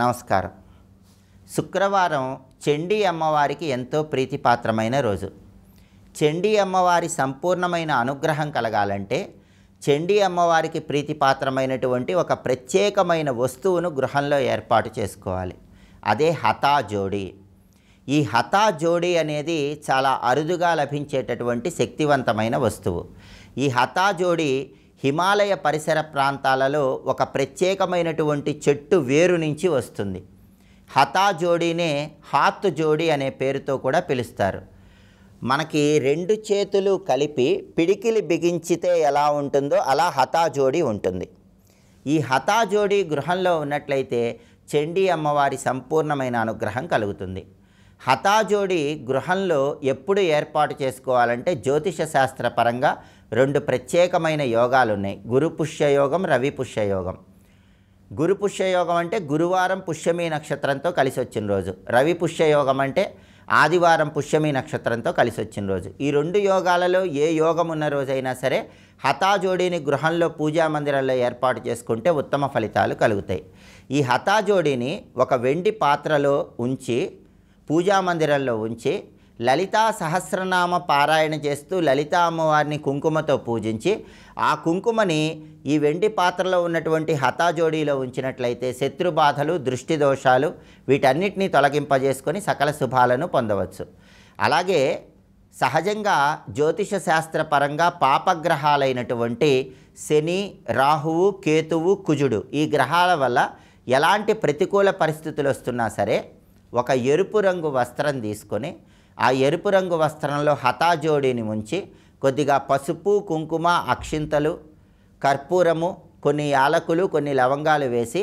నమస్కారం శుక్రవారం చండీ అమ్మవారికి ఎంతో ప్రీతిపాత్రమైన రోజు చండీ అమ్మవారి సంపూర్ణమైన అనుగ్రహం కలగాలంటే చండీ అమ్మవారికి ప్రీతిపాత్రమైనటువంటి ఒక ప్రత్యేకమైన వస్తువును గృహంలో ఏర్పాటు చేసుకోవాలి అదే హతా జోడి ఈ హతా జోడి అనేది చాలా అరుదుగా లభించేటటువంటి శక్తివంతమైన వస్తువు ఈ హతా జోడి హిమాలయ పరిసర ప్రాంతాలలో ఒక ప్రత్యేకమైనటువంటి చెట్టు వేరు నుంచి వస్తుంది హతా జోడీనే హాత్ జోడీ అనే పేరుతో కూడా పిలుస్తారు మనకి రెండు చేతులు కలిపి పిడికిలి బిగించితే ఎలా ఉంటుందో అలా హతా జోడీ ఉంటుంది ఈ హతా జోడీ గృహంలో ఉన్నట్లయితే చండీ అమ్మవారి సంపూర్ణమైన అనుగ్రహం కలుగుతుంది హతాజోడి గృహంలో ఎప్పుడు ఏర్పాటు చేసుకోవాలంటే జ్యోతిష శాస్త్రపరంగా రెండు ప్రత్యేకమైన యోగాలు ఉన్నాయి గురు పుష్యయోగం రవి పుష్యయోగం గురు పుష్యయోగం అంటే గురువారం పుష్యమి నక్షత్రంతో కలిసి వచ్చిన రోజు రవి పుష్యయోగం అంటే ఆదివారం పుష్యమి నక్షత్రంతో కలిసి వచ్చిన రోజు ఈ రెండు యోగాలలో ఏ యోగం ఉన్న రోజైనా సరే హతాజోడీని గృహంలో పూజా మందిరంలో ఏర్పాటు చేసుకుంటే ఉత్తమ ఫలితాలు కలుగుతాయి ఈ హతాజోడీని ఒక వెండి పాత్రలో ఉంచి పూజా మందిరంలో ఉంచి లలితా సహస్రనామ పారాయణ చేస్తూ లలితా అమ్మవారిని కుంకుమతో పూజించి ఆ కుంకుమని ఈ వెండి పాత్రలో ఉన్నటువంటి హతాజోడీలో ఉంచినట్లయితే శత్రు బాధలు దృష్టి దోషాలు వీటన్నిటినీ తొలగింపజేసుకొని సకల శుభాలను పొందవచ్చు అలాగే సహజంగా జ్యోతిష శాస్త్రపరంగా పాపగ్రహాలైనటువంటి శని రాహువు కేతువు కుజుడు ఈ గ్రహాల వల్ల ఎలాంటి ప్రతికూల పరిస్థితులు వస్తున్నా సరే ఒక ఎరుపు రంగు వస్త్రం తీసుకొని ఆ ఎరుపు రంగు వస్త్రంలో హతాజోడిని ఉంచి కొద్దిగా పసుపు కుంకుమ అక్షింతలు కర్పూరము కొన్ని యాలకులు కొన్ని లవంగాలు వేసి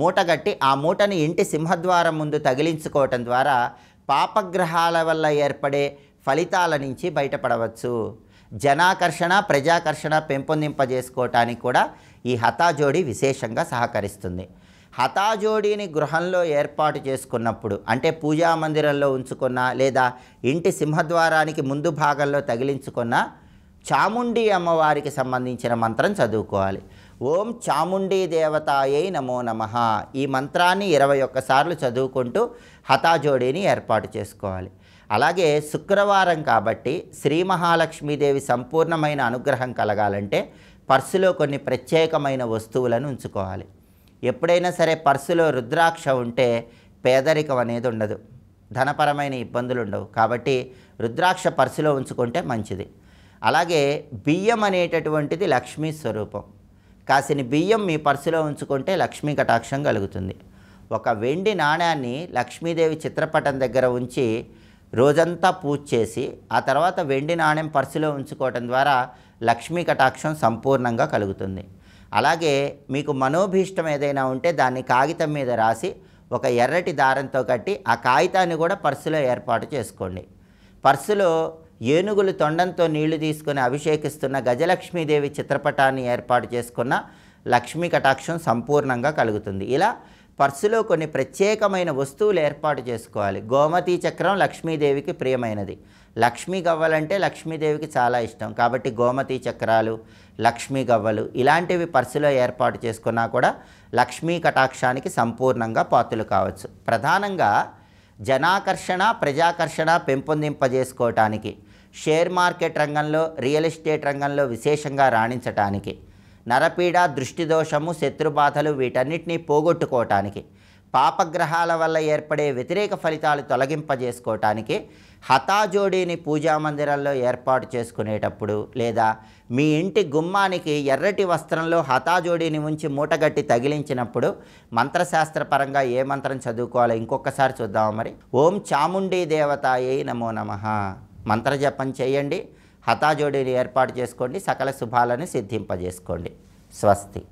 మూటగట్టి ఆ మూటని ఇంటి సింహద్వారం ముందు తగిలించుకోవటం ద్వారా పాపగ్రహాల వల్ల ఏర్పడే ఫలితాల నుంచి బయటపడవచ్చు జనాకర్షణ ప్రజాకర్షణ పెంపొందింపజేసుకోవటానికి కూడా ఈ హతాజోడి విశేషంగా సహకరిస్తుంది హతాజోడిని గృహంలో ఏర్పాటు చేసుకున్నప్పుడు అంటే పూజా మందిరంలో ఉంచుకున్న లేదా ఇంటి సింహద్వారానికి ముందు భాగంలో తగిలించుకున్న చాముండి అమ్మవారికి సంబంధించిన మంత్రం చదువుకోవాలి ఓం చాముండి దేవతాయై నమో నమ ఈ మంత్రాన్ని ఇరవై ఒక్కసార్లు చదువుకుంటూ హతాజోడిని ఏర్పాటు చేసుకోవాలి అలాగే శుక్రవారం కాబట్టి శ్రీ మహాలక్ష్మీదేవి సంపూర్ణమైన అనుగ్రహం కలగాలంటే పర్సులో కొన్ని ప్రత్యేకమైన వస్తువులను ఉంచుకోవాలి ఎప్పుడైనా సరే పర్సులో రుద్రాక్ష ఉంటే పేదరికం అనేది ఉండదు ధనపరమైన ఇబ్బందులు ఉండవు కాబట్టి రుద్రాక్ష పర్సులో ఉంచుకుంటే మంచిది అలాగే బియ్యం అనేటటువంటిది లక్ష్మీ స్వరూపం కాసిన బియ్యం మీ పర్సులో ఉంచుకుంటే లక్ష్మీ కటాక్షం కలుగుతుంది ఒక వెండి నాణ్యాన్ని లక్ష్మీదేవి చిత్రపటం దగ్గర ఉంచి రోజంతా పూజ చేసి ఆ తర్వాత వెండి నాణ్యం పర్సులో ఉంచుకోవటం ద్వారా లక్ష్మీ కటాక్షం సంపూర్ణంగా కలుగుతుంది అలాగే మీకు మనోభీష్టం ఏదైనా ఉంటే దాన్ని కాగితం మీద రాసి ఒక ఎర్రటి దారంతో కట్టి ఆ కాగితాన్ని కూడా పర్సులో ఏర్పాటు చేసుకోండి పర్సులో ఏనుగులు తొండంతో నీళ్లు తీసుకుని అభిషేకిస్తున్న గజలక్ష్మీదేవి చిత్రపటాన్ని ఏర్పాటు చేసుకున్న లక్ష్మీ కటాక్షం సంపూర్ణంగా కలుగుతుంది ఇలా పర్సులో కొన్ని ప్రత్యేకమైన వస్తువులు ఏర్పాటు చేసుకోవాలి గోమతి చక్రం లక్ష్మీదేవికి ప్రియమైనది లక్ష్మీ గవ్వలంటే లక్ష్మీదేవికి చాలా ఇష్టం కాబట్టి గోమతి చక్రాలు లక్ష్మీ గవ్వలు ఇలాంటివి పర్సులో ఏర్పాటు చేసుకున్నా కూడా లక్ష్మీ కటాక్షానికి సంపూర్ణంగా పాత్రలు కావచ్చు ప్రధానంగా జనాకర్షణ ప్రజాకర్షణ పెంపొందింపజేసుకోవటానికి షేర్ మార్కెట్ రంగంలో రియల్ ఎస్టేట్ రంగంలో విశేషంగా రాణించటానికి నరపీడ దృష్టిదోషము శత్రుబాధలు వీటన్నిటినీ పోగొట్టుకోవటానికి పాపగ్రహాల వల్ల ఏర్పడే వ్యతిరేక ఫలితాలు తొలగింపజేసుకోవటానికి హతాజోడీని పూజా ఏర్పాటు చేసుకునేటప్పుడు లేదా మీ ఇంటి గుమ్మానికి ఎర్రటి వస్త్రంలో హతాజోడీని ఉంచి మూటగట్టి తగిలించినప్పుడు మంత్రశాస్త్రపరంగా ఏ మంత్రం చదువుకోవాలో ఇంకొకసారి చూద్దాము మరి ఓం చాముండీ దేవతాయ నమో నమ మంత్రజపం చేయండి హతాజోడిని ఏర్పాటు చేసుకోండి సకల శుభాలను సిద్ధింపజేసుకోండి స్వస్తి